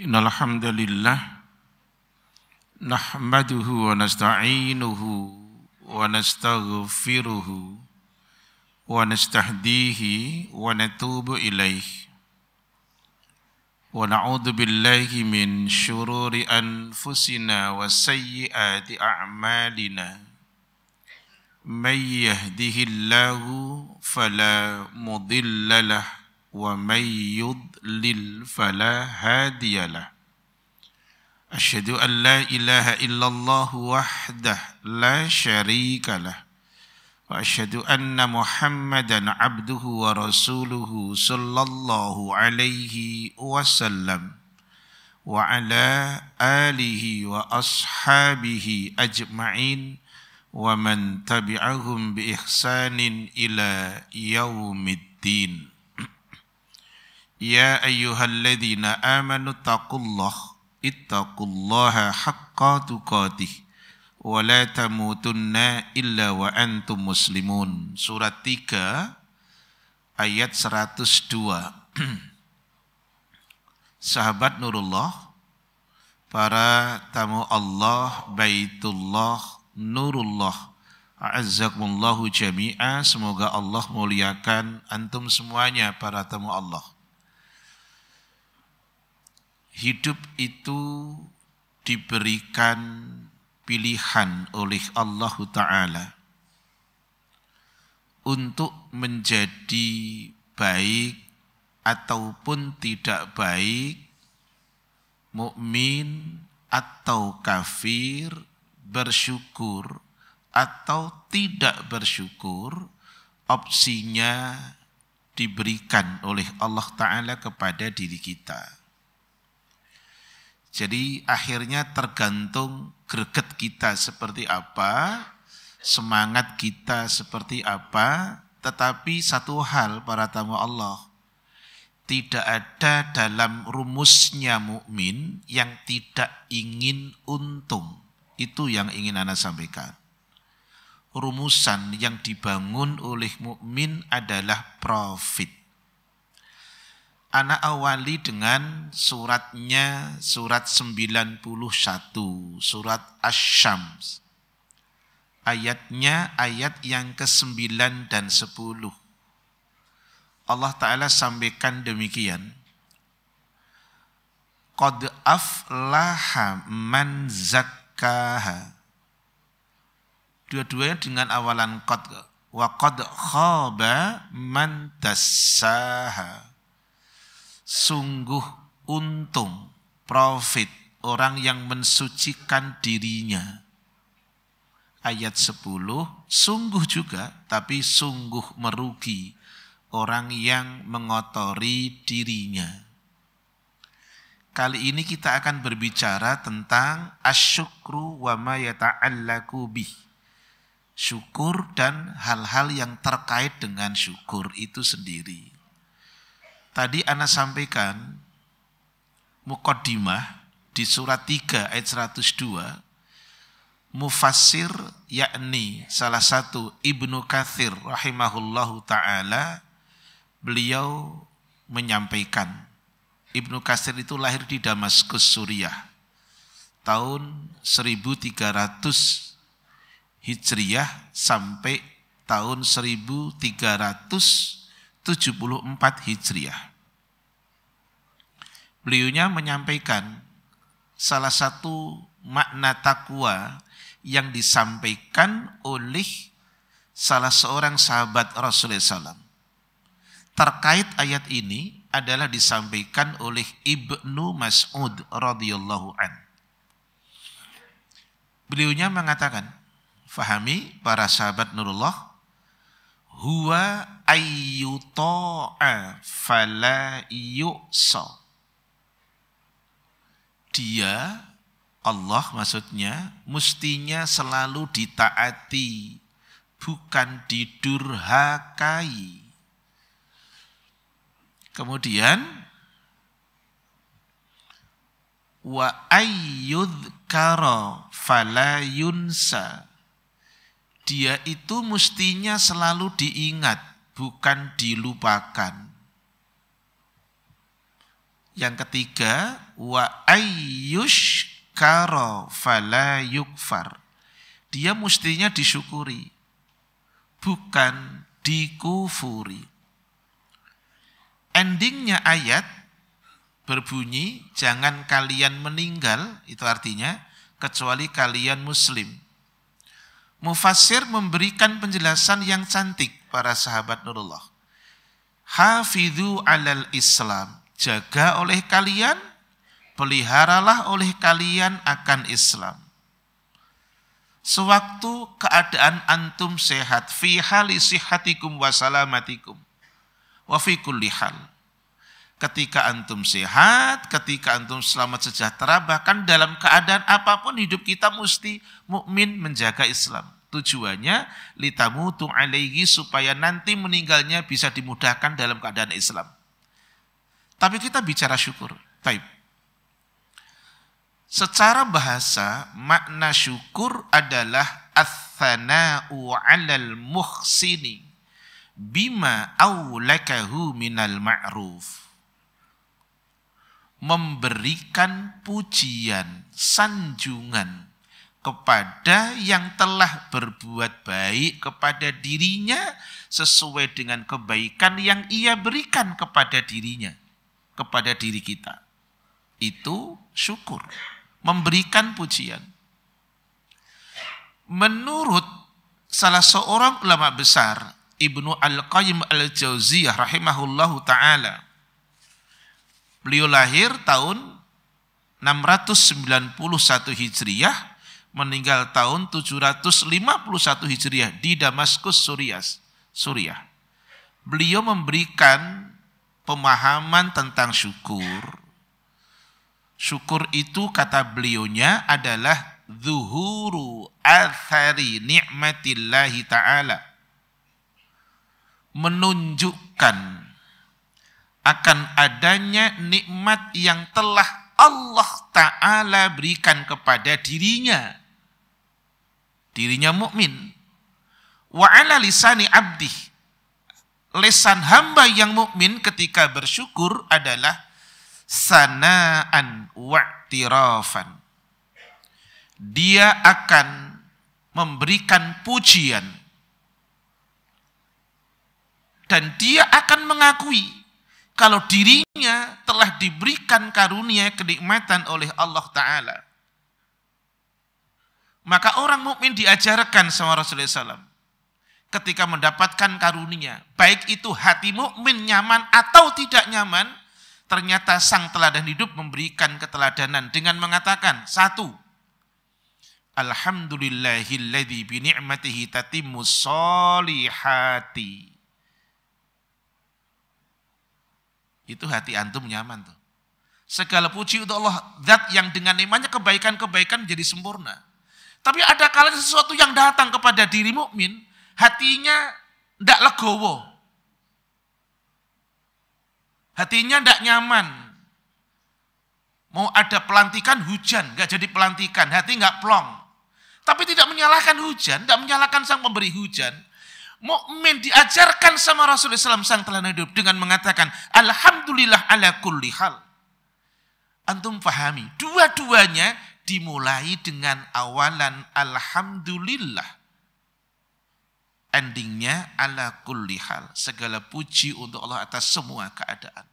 إن الحمد لله نحمده ونستعينه ونستغفره ونستهديه ونتوب إليه ونعوذ بالله من شرور أنفسنا وسيئات أعمالنا من يهده الله فلا مضل له ومن يضلل فلا هادي له أشهد أن لا إله إلا الله وحده لا شريك له وأشهد أن محمدا عبده ورسوله صلى الله عليه وسلم وعلى آله وأصحابه أجمعين ومن تبعهم بإحسان إلى يوم الدين Ya أيها الذين amanu اتقوا الله اتقوا الله حق تقاته ولا تموتن إلا وأنتم مسلمون سورة 3 ayat 102 Sahabat Nurullah para tamu Allah Baitullah Nurullah Azzaqmullahu jami'a semoga Allah muliakan antum semuanya para tamu Allah hidup itu diberikan pilihan oleh Allah Ta'ala untuk menjadi baik ataupun tidak baik, mukmin atau kafir, bersyukur atau tidak bersyukur, opsinya diberikan oleh Allah Ta'ala kepada diri kita jadi akhirnya tergantung greget kita seperti apa, semangat kita seperti apa, tetapi satu hal para tamu Allah, tidak ada dalam rumusnya mukmin yang tidak ingin untung. Itu yang ingin Anda sampaikan. Rumusan yang dibangun oleh mukmin adalah profit. Anak awali dengan suratnya surat 91, surat Asy-Syams. Ayatnya ayat yang ke-9 dan 10. Allah Ta'ala sampaikan demikian. Qad aflaha man zakkaha. Dua-duanya dengan awalan qad. Wa qad khaba man dassaha sungguh untung, profit orang yang mensucikan dirinya. Ayat 10, sungguh juga tapi sungguh merugi orang yang mengotori dirinya. Kali ini kita akan berbicara tentang asyukru wa ma yata'allaku bih. Syukur dan hal-hal yang terkait dengan syukur itu sendiri. Tadi Anda sampaikan mukaddimah di surat 3 ayat 102 mufassir yakni salah satu Ibnu Kathir rahimahullahu taala beliau menyampaikan Ibnu Kathir itu lahir di Damaskus Suriah tahun 1300 Hijriah sampai tahun 1300 74 Hijriah. Beliaunya menyampaikan salah satu makna takwa yang disampaikan oleh salah seorang sahabat Rasulullah SAW. Terkait ayat ini adalah disampaikan oleh Ibnu Mas'ud radhiyallahu an. Beliaunya mengatakan, fahami para sahabat Nurullah huwa ayyuta'a fala yu'sa. Dia, Allah maksudnya, mestinya selalu ditaati, bukan didurhakai. Kemudian, wa ayyudhkara fala yunsa dia itu mestinya selalu diingat, bukan dilupakan. Yang ketiga, wa ayyush karo fala yukfar. Dia mestinya disyukuri, bukan dikufuri. Endingnya ayat berbunyi, jangan kalian meninggal, itu artinya, kecuali kalian muslim Mufasir memberikan penjelasan yang cantik para sahabat Nurullah. Hafidhu alal Islam. Jaga oleh kalian, peliharalah oleh kalian akan Islam. Sewaktu keadaan antum sehat, fi hali sihatikum wa salamatikum, wa fi kulli hal ketika antum sehat, ketika antum selamat sejahtera, bahkan dalam keadaan apapun hidup kita mesti mukmin menjaga Islam. Tujuannya litamu alaihi supaya nanti meninggalnya bisa dimudahkan dalam keadaan Islam. Tapi kita bicara syukur. Taib. Secara bahasa, makna syukur adalah athana'u alal muhsini bima awlakahu minal ma'ruf memberikan pujian, sanjungan kepada yang telah berbuat baik kepada dirinya sesuai dengan kebaikan yang ia berikan kepada dirinya, kepada diri kita. Itu syukur, memberikan pujian. Menurut salah seorang ulama besar, Ibnu Al-Qayyim Al-Jauziyah rahimahullahu taala, Beliau lahir tahun 691 Hijriah, meninggal tahun 751 Hijriah di Damaskus, Surias, Suriah. Beliau memberikan pemahaman tentang syukur. Syukur itu kata beliaunya adalah zuhuru athari nikmatillahi ta'ala. Menunjukkan akan adanya nikmat yang telah Allah Ta'ala berikan kepada dirinya. Dirinya mukmin. Wa ala lisani abdih. Lesan hamba yang mukmin ketika bersyukur adalah sanaan wa'tirafan. Dia akan memberikan pujian. Dan dia akan mengakui kalau dirinya telah diberikan karunia kenikmatan oleh Allah Ta'ala. Maka orang mukmin diajarkan sama Rasulullah SAW ketika mendapatkan karunia, baik itu hati mukmin nyaman atau tidak nyaman, ternyata sang teladan hidup memberikan keteladanan dengan mengatakan, satu, Alhamdulillahilladzi bi ni'matihi tatimmu sholihati itu hati antum nyaman tuh. Segala puji untuk Allah, zat yang dengan imannya kebaikan-kebaikan menjadi sempurna. Tapi ada kalanya sesuatu yang datang kepada diri mukmin, hatinya tidak legowo. Hatinya tidak nyaman. Mau ada pelantikan hujan, nggak jadi pelantikan, hati nggak plong. Tapi tidak menyalahkan hujan, tidak menyalahkan sang pemberi hujan mukmin diajarkan sama Rasulullah SAW sang telah hidup dengan mengatakan alhamdulillah ala kulli hal. Antum pahami, dua-duanya dimulai dengan awalan alhamdulillah. Endingnya ala kulli hal. Segala puji untuk Allah atas semua keadaan.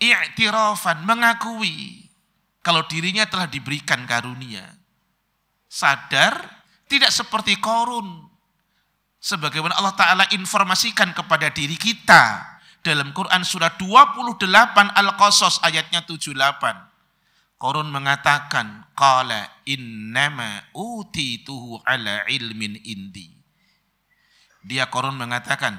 I'tirafan, mengakui kalau dirinya telah diberikan karunia. Sadar tidak seperti korun. Sebagaimana Allah Ta'ala informasikan kepada diri kita. Dalam Quran surah 28 Al-Qasas ayatnya 78. Korun mengatakan, Qala innama utituhu ala ilmin indi. Dia Korun mengatakan,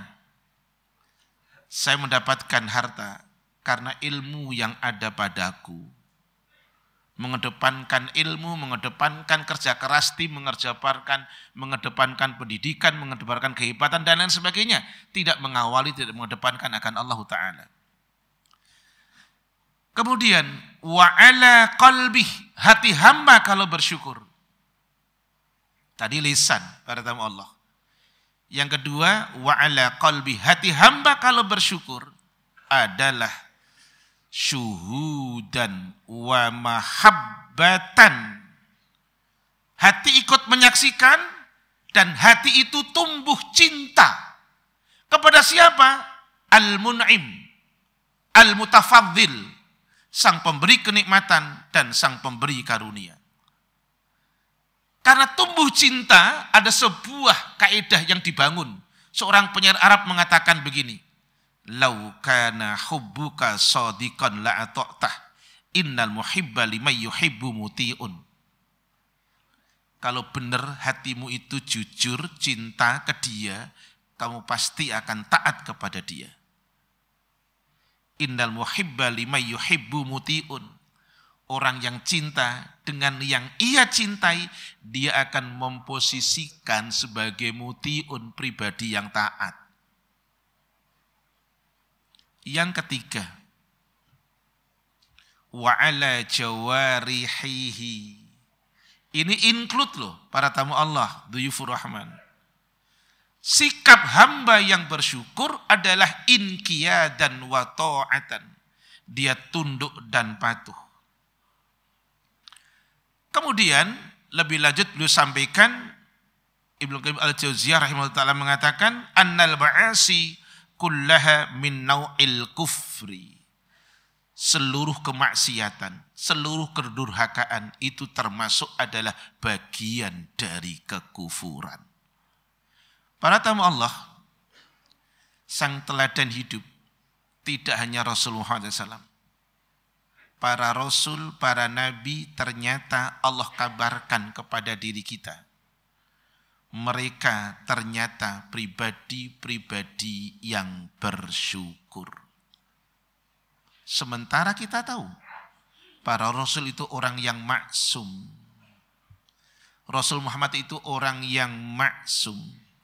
saya mendapatkan harta karena ilmu yang ada padaku mengedepankan ilmu, mengedepankan kerja keras tim, mengerjakan, mengedepankan pendidikan, mengedepankan kehebatan dan lain sebagainya. Tidak mengawali, tidak mengedepankan akan Allah Taala. Kemudian wa ala kalbi hati hamba kalau bersyukur. Tadi lisan pada tamu Allah. Yang kedua wa ala qalbi hati hamba kalau bersyukur adalah syuhudan wa mahabbatan. Hati ikut menyaksikan dan hati itu tumbuh cinta. Kepada siapa? Al-Mun'im, Al-Mutafadzil, sang pemberi kenikmatan dan sang pemberi karunia. Karena tumbuh cinta ada sebuah kaidah yang dibangun. Seorang penyair Arab mengatakan begini, Lau kana hubbuka sadiqan la'ata'tah. Innal muhibba limay yuhibbu muti'un. Kalau benar hatimu itu jujur, cinta ke dia, kamu pasti akan taat kepada dia. Innal muhibba limay yuhibbu muti'un orang yang cinta dengan yang ia cintai, dia akan memposisikan sebagai mutiun pribadi yang taat. Yang ketiga, wa ala jawarihihi. Ini include loh para tamu Allah, Duyufur Rahman. Sikap hamba yang bersyukur adalah inkiya dan watoatan. Dia tunduk dan patuh. Kemudian lebih lanjut beliau sampaikan Ibnu Qayyim al-Jauziyah rahimahullah taala mengatakan annal ba'asi kullaha min nau'il kufri. Seluruh kemaksiatan, seluruh kedurhakaan itu termasuk adalah bagian dari kekufuran. Para tamu Allah, sang teladan hidup tidak hanya Rasulullah SAW. Para rasul, para nabi ternyata Allah kabarkan kepada diri kita mereka ternyata pribadi-pribadi yang bersyukur. Sementara kita tahu, para rasul itu orang yang maksum. Rasul Muhammad itu orang yang maksum,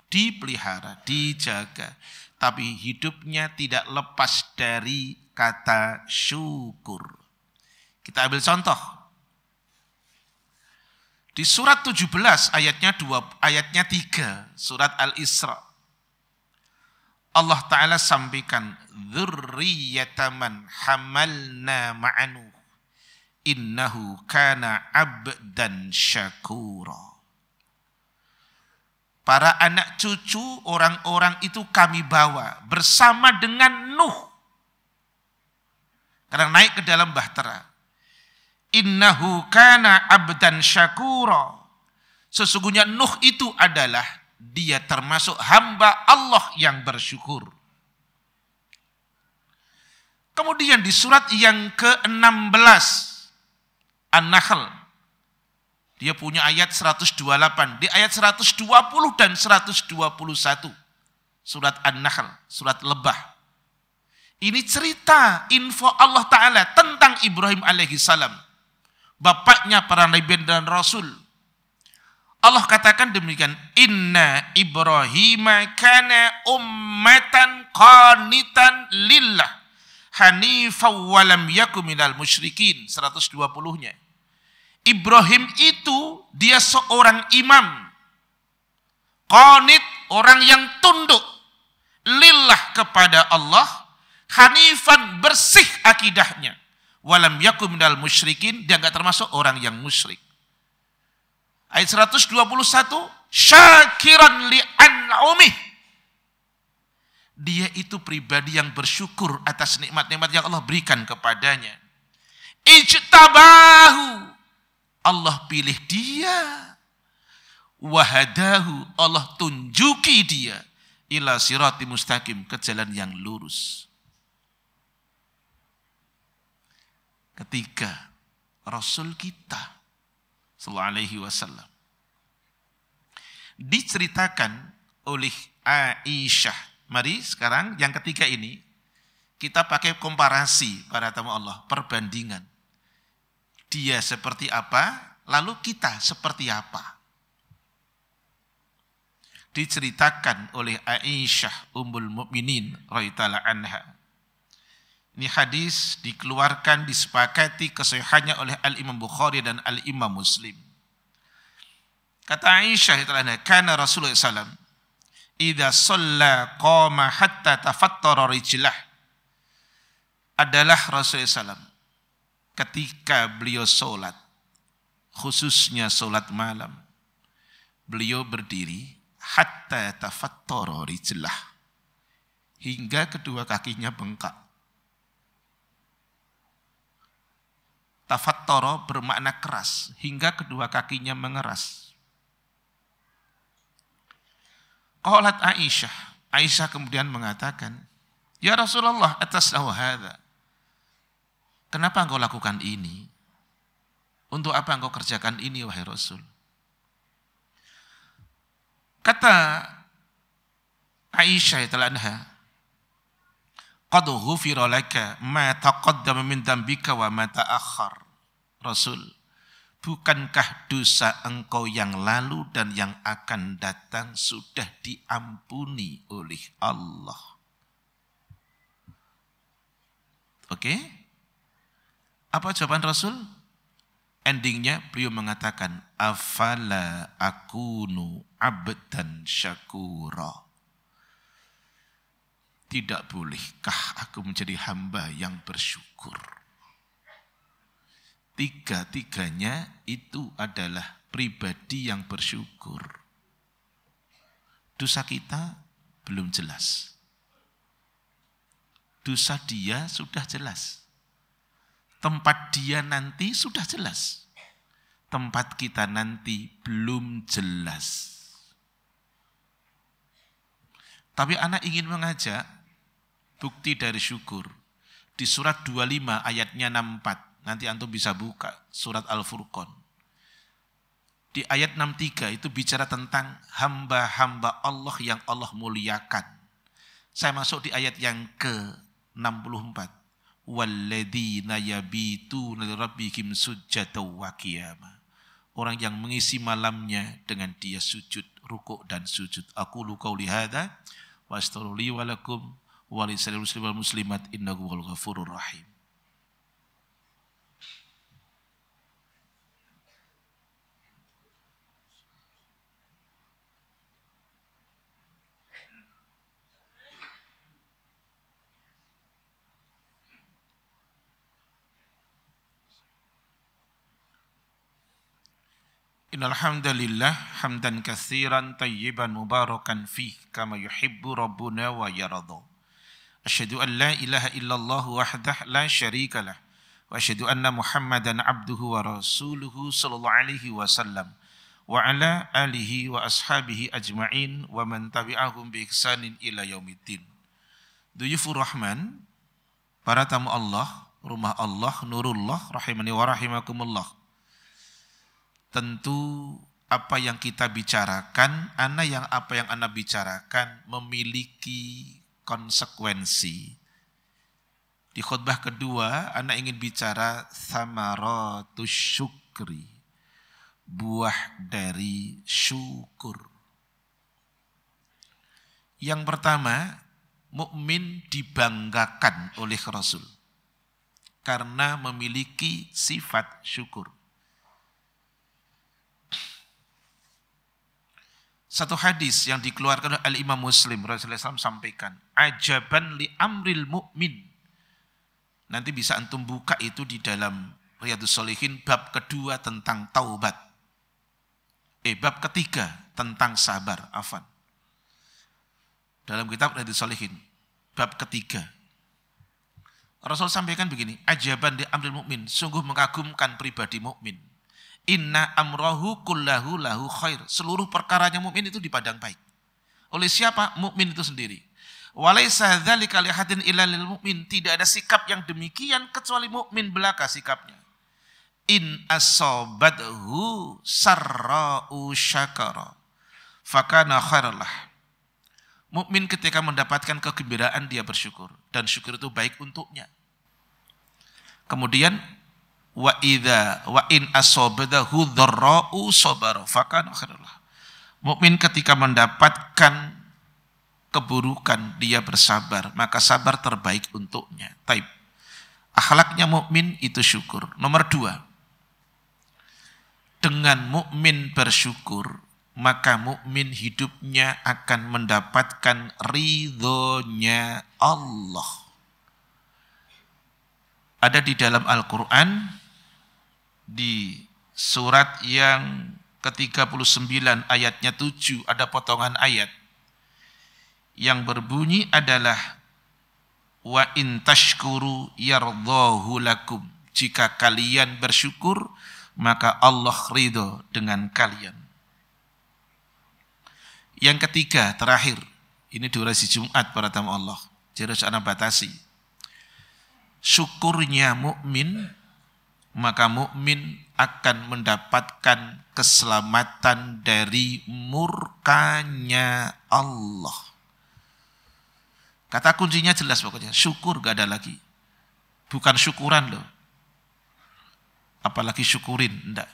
dipelihara, dijaga, tapi hidupnya tidak lepas dari kata syukur. Kita ambil contoh di surat 17 ayatnya 2 ayatnya 3 surat Al-Isra. Allah taala sampaikan dzurriyyataman hamalna ma'anu innahu kana abdan syakura. Para anak cucu orang-orang itu kami bawa bersama dengan Nuh. Karena naik ke dalam bahtera. Innahu kana abdan syakura. Sesungguhnya Nuh itu adalah dia termasuk hamba Allah yang bersyukur. Kemudian di surat yang ke-16 An-Nahl dia punya ayat 128, di ayat 120 dan 121 surat An-Nahl, surat Lebah. Ini cerita info Allah Ta'ala tentang Ibrahim alaihi salam bapaknya para nabi dan rasul. Allah katakan demikian, "Inna Ibrahim kana ummatan qanitan lillah hanifan wa lam yaku minal musyrikin." 120-nya. Ibrahim itu dia seorang imam. Qanit orang yang tunduk lillah kepada Allah, hanifan bersih akidahnya walam yakum minal musyrikin, dia nggak termasuk orang yang musyrik. Ayat 121, syakiran li an'umi Dia itu pribadi yang bersyukur atas nikmat-nikmat yang Allah berikan kepadanya. Ijtabahu. Allah pilih dia. Wahadahu. Allah tunjuki dia. Ila sirati mustaqim. Ke jalan yang lurus. ketika Rasul kita Sallallahu Alaihi Wasallam diceritakan oleh Aisyah. Mari sekarang yang ketiga ini kita pakai komparasi para tamu Allah, perbandingan. Dia seperti apa, lalu kita seperti apa. Diceritakan oleh Aisyah Ummul Mukminin Raitala anha ini hadis dikeluarkan, disepakati kesehatannya oleh Al-Imam Bukhari dan Al-Imam Muslim. Kata Aisyah telah karena Rasulullah SAW, Ida solla qama hatta tafattara rijlah. Adalah Rasulullah SAW. Ketika beliau solat, khususnya solat malam, beliau berdiri hatta tafattara rijlah. Hingga kedua kakinya bengkak Tafattoro bermakna keras, hingga kedua kakinya mengeras. Qalat Aisyah, Aisyah kemudian mengatakan, Ya Rasulullah atas hadha. Kenapa engkau lakukan ini? Untuk apa engkau kerjakan ini wahai Rasul? Kata Aisyah telah Qad ghufira laka ma taqaddama min dambika wa ma ta'akhir Rasul, bukankah dosa engkau yang lalu dan yang akan datang sudah diampuni oleh Allah? Oke? Okay? Apa jawaban Rasul? Endingnya beliau mengatakan, Afala akunu abdan syakura. Tidak bolehkah aku menjadi hamba yang bersyukur? Tiga-tiganya itu adalah pribadi yang bersyukur. Dosa kita belum jelas. Dosa dia sudah jelas. Tempat dia nanti sudah jelas. Tempat kita nanti belum jelas. Tapi anak ingin mengajak Bukti dari syukur. Di surat 25 ayatnya 64. Nanti antum bisa buka surat Al-Furqan. Di ayat 63 itu bicara tentang hamba-hamba Allah yang Allah muliakan. Saya masuk di ayat yang ke-64. Walladzina yabituna lirabbihim wa orang yang mengisi malamnya dengan dia sujud rukuk dan sujud. Aku lukau lihada wa astagfirulli wa ولسائر المسلمين والمسلمات إنه هو الغفور الرحيم إن الحمد لله حمدا كثيرا طيبا مباركا فيه كما يحب ربنا ويرضى أشهد أن لا إله إلا الله وحده لا شريك له وأشهد أن محمدا عبده ورسوله صلى الله عليه وسلم وعلى آله وأصحابه أجمعين ومن تبعهم بإحسان إلى يوم الدين Rahman, para tamu Allah, rumah Allah, nurullah, rahimani wa rahimakumullah. Tentu apa yang kita bicarakan, ana yang apa yang ana bicarakan memiliki konsekuensi. Di khutbah kedua, anak ingin bicara samaratus syukri. Buah dari syukur. Yang pertama, mukmin dibanggakan oleh Rasul karena memiliki sifat syukur. Satu hadis yang dikeluarkan oleh imam Muslim Rasulullah SAW sampaikan, ajaban li amril mukmin Nanti bisa antum buka itu di dalam Riyadus Solihin bab kedua tentang taubat. Eh, bab ketiga tentang sabar, afan. Dalam kitab Riyadus Solihin, bab ketiga. Rasul sampaikan begini, ajaban li amril mukmin, sungguh mengagumkan pribadi mukmin. Inna amrohu kullahu lahu khair. Seluruh perkaranya mukmin itu dipandang baik. Oleh siapa? Mukmin itu sendiri. Walaysa dzalika lihadin illa lil mukmin. Tidak ada sikap yang demikian kecuali mukmin belaka sikapnya. In asobadhu sarra'u syakara. Fakana khairallah. Mukmin ketika mendapatkan kegembiraan dia bersyukur dan syukur itu baik untuknya. Kemudian wa idza wa in asobadahu dharra'u sabara fakan akhirullah Mukmin ketika mendapatkan keburukan dia bersabar, maka sabar terbaik untuknya. Taib. Akhlaknya mukmin itu syukur. Nomor dua, dengan mukmin bersyukur, maka mukmin hidupnya akan mendapatkan ridhonya Allah. Ada di dalam Al-Quran, di surat yang ke-39 ayatnya 7 ada potongan ayat yang berbunyi adalah wa in tashkuru yardahu lakum jika kalian bersyukur maka Allah ridho dengan kalian yang ketiga terakhir ini durasi Jumat para tamu Allah jadi anak batasi syukurnya mukmin maka mukmin akan mendapatkan keselamatan dari murkanya Allah. Kata kuncinya jelas pokoknya, syukur gak ada lagi. Bukan syukuran loh. Apalagi syukurin, enggak.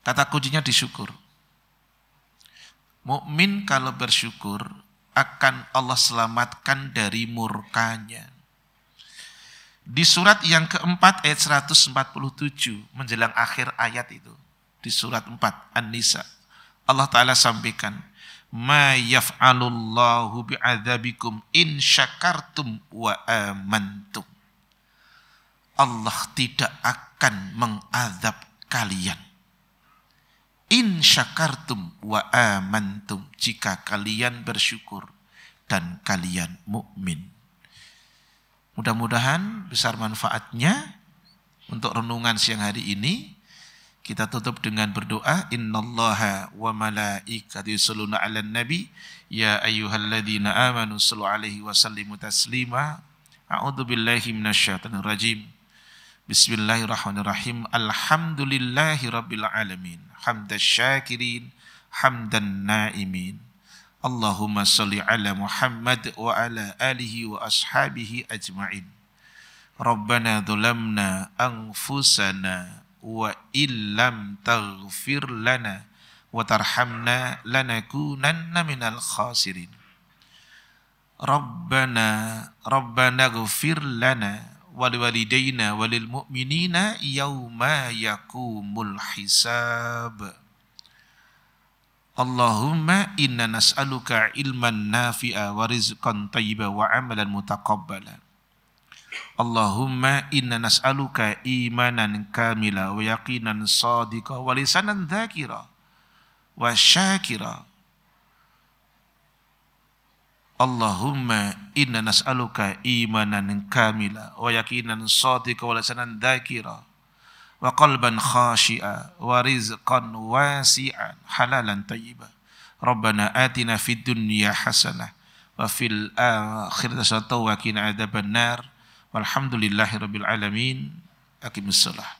Kata kuncinya disyukur. Mukmin kalau bersyukur akan Allah selamatkan dari murkanya. Di surat yang keempat ayat 147 menjelang akhir ayat itu. Di surat 4 An-Nisa. Allah Ta'ala sampaikan. Ma yaf'alullahu bi'adzabikum in syakartum wa amantum. Allah tidak akan mengadab kalian. In syakartum wa amantum jika kalian bersyukur dan kalian mukmin. Mudah-mudahan besar manfaatnya untuk renungan siang hari ini. Kita tutup dengan berdoa, "Innallaha wa malaikatahu yusholluna ala nabi, ya ayyuhalladzina amanu sallu 'alaihi wa sallimu taslima." A'udhu billahi minasyaitonir rajim. Bismillahirrahmanirrahim. Alhamdulillahi rabbil alamin. Hamdasy syakirin, hamdan naimin. اللهم صل على محمد وعلى آله وأصحابه أجمعين ربنا ظلمنا أنفسنا وإن لم تغفر لنا وترحمنا لنكونن من الخاسرين ربنا ربنا اغفر لنا ولوالدينا وللمؤمنين يوم يقوم الحساب Allahumma inna nas'aluka ilman nafi'a wa rizqan tayyiba wa amalan mutaqabbala. Allahumma inna nas'aluka imanan kamila wa yaqinan sadiqa wa lisanan dhakira wa syakira. Allahumma inna nas'aluka imanan kamila wa yaqinan sadiqa wa lisanan dhakira. وقلبا خاشئا ورزقا واسعا حلالا طيبا ربنا آتنا في الدنيا حسنة وفي الآخرة حسنة وقنا عذاب النار والحمد لله رب العالمين أقم الصلاة